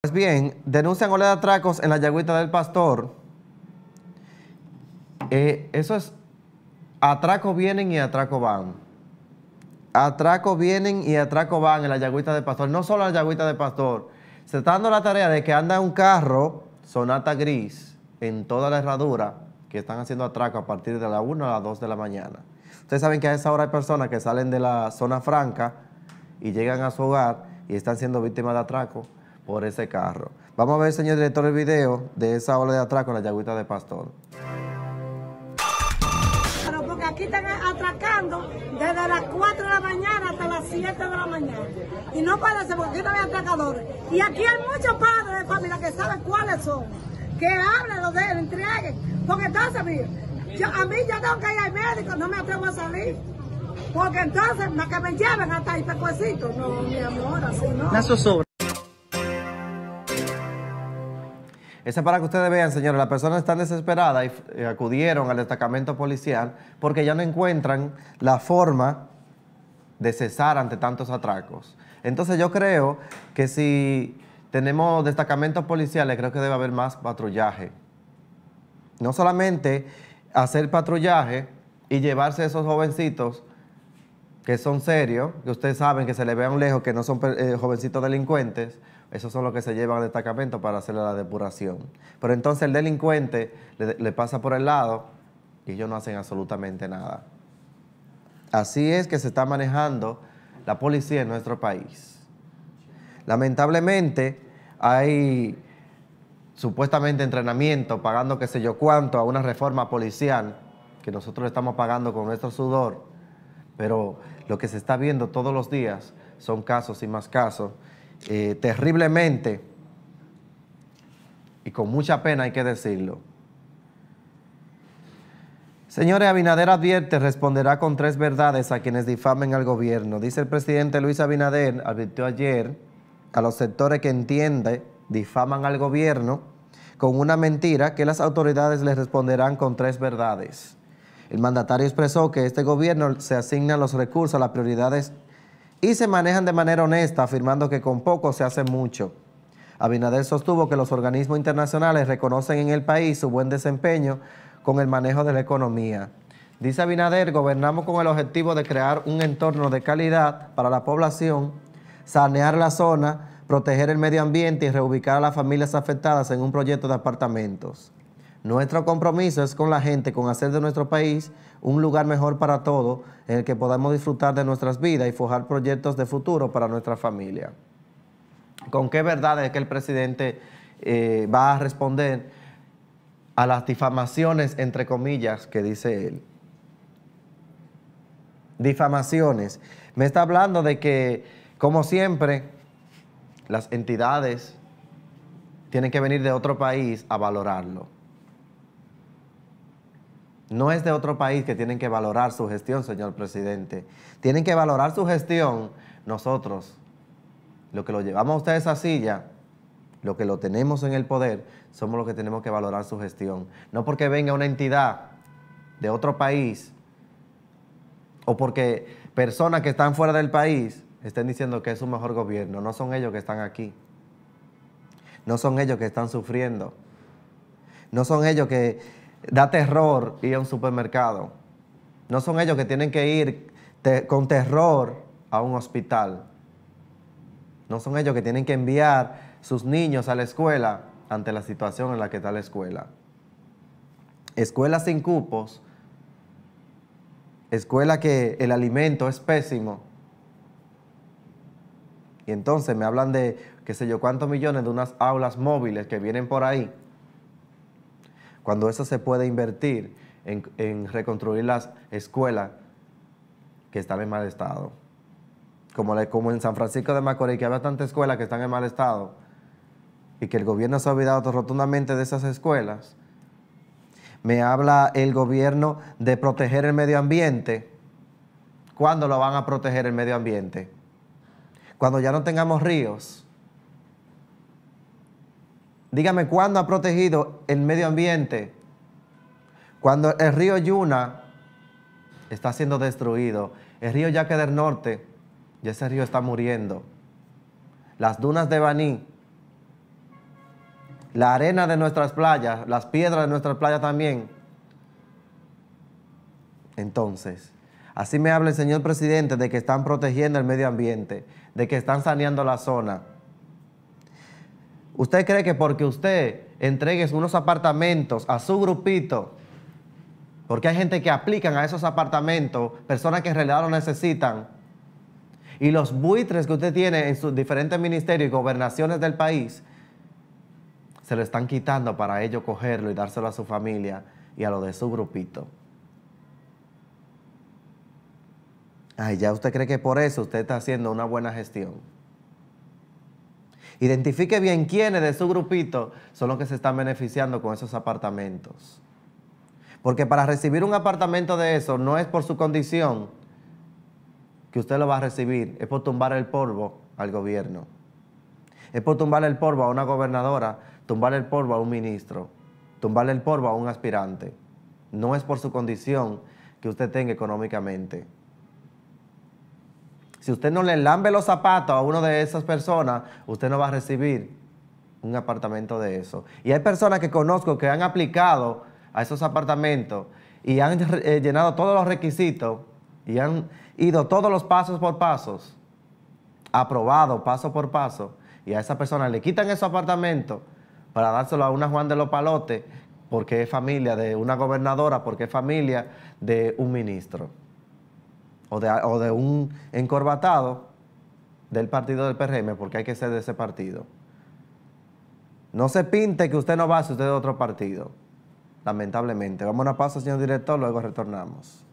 Pues bien, denuncian ola de atracos en la yagüita del pastor. Eh, eso es, atraco vienen y atraco van. Atraco vienen y atraco van en la yagüita del pastor. No solo en la yagüita del pastor. Se está dando la tarea de que anda un carro, sonata gris, en toda la herradura, que están haciendo atraco a partir de la 1 a las 2 de la mañana. Ustedes saben que a esa hora hay personas que salen de la zona franca y llegan a su hogar y están siendo víctimas de atraco por ese carro. Vamos a ver, señor director, el video de esa ola de atrás con la yagüita de pastor. Pero porque aquí están atracando desde las 4 de la mañana hasta las 7 de la mañana. Y no parece porque aquí hay atracadores. Y aquí hay muchos padres de familia que saben cuáles son, que hablen, los de entreguen. Porque entonces, yo, a mí ya tengo que ir al médico, no me atrevo a salir. Porque entonces, más que me lleven hasta ahí, pecuecito. Pues, no, mi amor, así no. La Ese es para que ustedes vean, señores, las personas están desesperadas y eh, acudieron al destacamento policial porque ya no encuentran la forma de cesar ante tantos atracos. Entonces yo creo que si tenemos destacamentos policiales, creo que debe haber más patrullaje. No solamente hacer patrullaje y llevarse a esos jovencitos que son serios, que ustedes saben que se les vean lejos, que no son eh, jovencitos delincuentes, esos son los que se llevan al destacamento para hacerle la depuración. Pero entonces el delincuente le, le pasa por el lado y ellos no hacen absolutamente nada. Así es que se está manejando la policía en nuestro país. Lamentablemente hay supuestamente entrenamiento, pagando qué sé yo cuánto a una reforma policial que nosotros estamos pagando con nuestro sudor, pero lo que se está viendo todos los días son casos y más casos eh, terriblemente, y con mucha pena hay que decirlo. Señores, Abinader advierte, responderá con tres verdades a quienes difamen al gobierno. Dice el presidente Luis Abinader, advirtió ayer a los sectores que entiende difaman al gobierno con una mentira que las autoridades les responderán con tres verdades. El mandatario expresó que este gobierno se asigna los recursos a las prioridades y se manejan de manera honesta, afirmando que con poco se hace mucho. Abinader sostuvo que los organismos internacionales reconocen en el país su buen desempeño con el manejo de la economía. Dice Abinader, gobernamos con el objetivo de crear un entorno de calidad para la población, sanear la zona, proteger el medio ambiente y reubicar a las familias afectadas en un proyecto de apartamentos. Nuestro compromiso es con la gente, con hacer de nuestro país un lugar mejor para todos, en el que podamos disfrutar de nuestras vidas y forjar proyectos de futuro para nuestra familia. ¿Con qué verdad es que el presidente eh, va a responder a las difamaciones, entre comillas, que dice él? Difamaciones. Me está hablando de que, como siempre, las entidades tienen que venir de otro país a valorarlo. No es de otro país que tienen que valorar su gestión, señor presidente. Tienen que valorar su gestión nosotros. Lo que lo llevamos a ustedes a esa silla, lo que lo tenemos en el poder, somos los que tenemos que valorar su gestión. No porque venga una entidad de otro país o porque personas que están fuera del país estén diciendo que es un mejor gobierno. No son ellos que están aquí. No son ellos que están sufriendo. No son ellos que da terror ir a un supermercado. No son ellos que tienen que ir con terror a un hospital. No son ellos que tienen que enviar sus niños a la escuela ante la situación en la que está la escuela. Escuelas sin cupos, escuela que el alimento es pésimo. Y entonces me hablan de, qué sé yo, cuántos millones de unas aulas móviles que vienen por ahí. Cuando eso se puede invertir en, reconstruir las escuelas que están en mal estado. Como, como en San Francisco de Macorís, que hay bastantes escuelas que están en mal estado y que el gobierno se ha olvidado rotundamente de esas escuelas. Me habla el gobierno de proteger el medio ambiente. ¿Cuándo lo van a proteger el medio ambiente? Cuando ya no tengamos ríos Dígame cuándo ha protegido el medio ambiente. Cuando el río Yuna está siendo destruido, el río Yaque del Norte, y ese río está muriendo. Las dunas de Baní, la arena de nuestras playas, las piedras de nuestras playas también. Entonces, así me habla el señor presidente de que están protegiendo el medio ambiente, de que están saneando la zona. ¿Usted cree que porque usted entregue unos apartamentos a su grupito, porque hay gente que aplican a esos apartamentos, personas que en realidad lo necesitan, y los buitres que usted tiene en sus diferentes ministerios y gobernaciones del país, se lo están quitando para ellos cogerlo y dárselo a su familia y a lo de su grupito. Ay, ya usted cree que por eso usted está haciendo una buena gestión. Identifique bien quiénes de su grupito son los que se están beneficiando con esos apartamentos. Porque para recibir un apartamento de eso no es por su condición que usted lo va a recibir, es por tumbar el polvo al gobierno. Es por tumbar el polvo a una gobernadora, tumbar el polvo a un ministro, tumbar el polvo a un aspirante. No es por su condición que usted tenga económicamente. Si usted no le lambe los zapatos a una de esas personas, usted no va a recibir un apartamento de eso. Y hay personas que conozco que han aplicado a esos apartamentos y han eh, llenado todos los requisitos y han ido todos los pasos por pasos, aprobado paso por paso, y a esa persona le quitan esos apartamento para dárselo a una Juan de los Palotes porque es familia de una gobernadora, porque es familia de un ministro o de, un encorbatado del partido del PRM, porque hay que ser de ese partido. No se pinte que usted no va si usted es de otro partido, lamentablemente. Vamos a una pausa, señor director, luego retornamos.